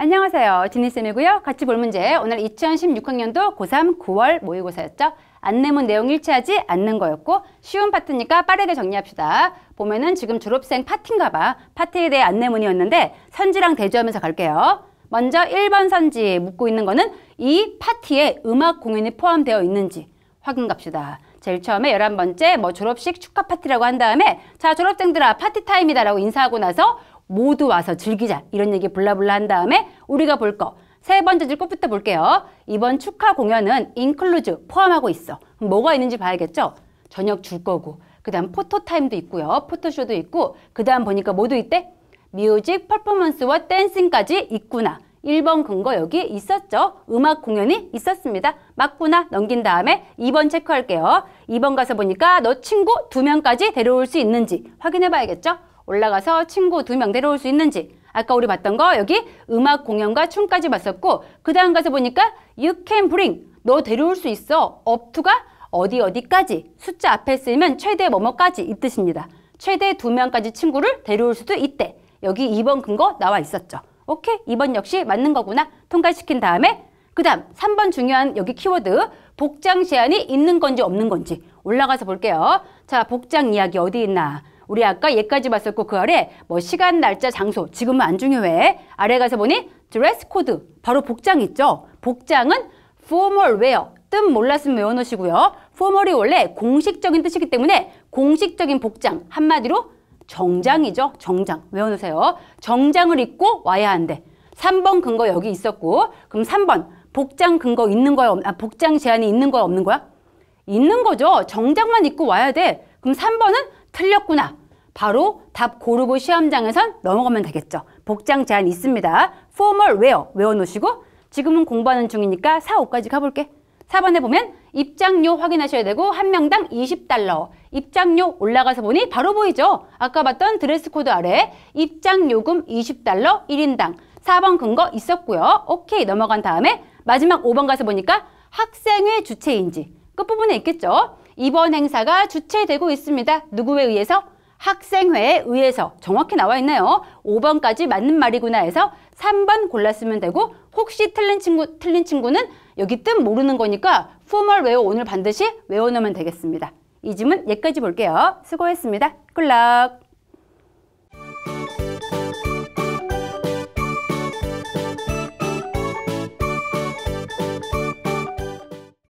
안녕하세요. 지니쌤이고요. 같이 볼 문제. 오늘 2016학년도 고3 9월 모의고사였죠. 안내문 내용 일치하지 않는 거였고 쉬운 파트니까 빠르게 정리합시다. 보면은 지금 졸업생 파티인가 봐. 파티에 대해 안내문이었는데 선지랑 대조하면서 갈게요. 먼저 1번 선지 에 묻고 있는 거는 이 파티에 음악 공연이 포함되어 있는지 확인 갑시다. 제일 처음에 열한 번째뭐 졸업식 축하 파티라고 한 다음에 자 졸업생들아 파티 타임이다라고 인사하고 나서 모두 와서 즐기자 이런 얘기 블라블라 한 다음에 우리가 볼 거 세 번째 줄 끝부터 볼게요. 이번 축하 공연은 인클루즈 포함하고 있어. 뭐가 있는지 봐야겠죠? 저녁 줄 거고 그 다음 포토타임도 있고요. 포토쇼도 있고 그 다음 보니까 뭐도 있대? 뮤직, 퍼포먼스와 댄싱까지 있구나. 1번 근거 여기 있었죠? 음악 공연이 있었습니다. 맞구나 넘긴 다음에 2번 체크할게요. 2번 가서 보니까 너 친구 두명까지 데려올 수 있는지 확인해 봐야겠죠? 올라가서 친구 두 명 데려올 수 있는지 아까 우리 봤던 거 여기 음악 공연과 춤까지 봤었고 그 다음 가서 보니까 you can bring 너 데려올 수 있어 up to가 어디 어디까지 숫자 앞에 쓰이면 최대 뭐뭐까지 이 뜻입니다. 최대 두명까지 친구를 데려올 수도 있대. 여기 2번 근거 나와 있었죠. 오케이 2번 역시 맞는 거구나 통과시킨 다음에 그 다음 3번 중요한 여기 키워드 복장 제한이 있는 건지 없는 건지 올라가서 볼게요. 자 복장 이야기 어디 있나 우리 아까 얘까지 봤었고 그 아래 뭐 시간, 날짜, 장소 지금은 안 중요해. 아래 가서 보니 드레스 코드 바로 복장 있죠. 복장은 formal wear 뜻 몰랐으면 외워놓으시고요. formal이 원래 공식적인 뜻이기 때문에 공식적인 복장 한마디로 정장이죠. 정장 외워놓으세요. 정장을 입고 와야 한대. 3번 근거 여기 있었고 그럼 3번 복장 근거 있는 거야? 아, 복장 제한이 있는 거야? 없는 거야? 있는 거죠. 정장만 입고 와야 돼. 그럼 3번은 틀렸구나. 바로 답 고르고 시험장에선 넘어가면 되겠죠. 복장 제한 있습니다. formal wear 외워놓으시고 지금은 공부하는 중이니까 4, 5까지 가볼게. 4번에 보면 입장료 확인하셔야 되고 한 명당 20달러. 입장료 올라가서 보니 바로 보이죠? 아까 봤던 드레스 코드 아래 입장요금 20달러 1인당. 4번 근거 있었고요. 오케이 넘어간 다음에 마지막 5번 가서 보니까 학생회 주체인지 끝부분에 있겠죠? 이번 행사가 주최되고 있습니다. 누구에 의해서? 학생회에 의해서 정확히 나와 있나요 5번까지 맞는 말이구나 해서 3번 골랐으면 되고 혹시 틀린 친구 틀린 친구는 여기 뜻 모르는 거니까 품을 외워 오늘 반드시 외워 놓으면 되겠습니다. 이 질문 여기까지 볼게요. 수고했습니다. 꿀락.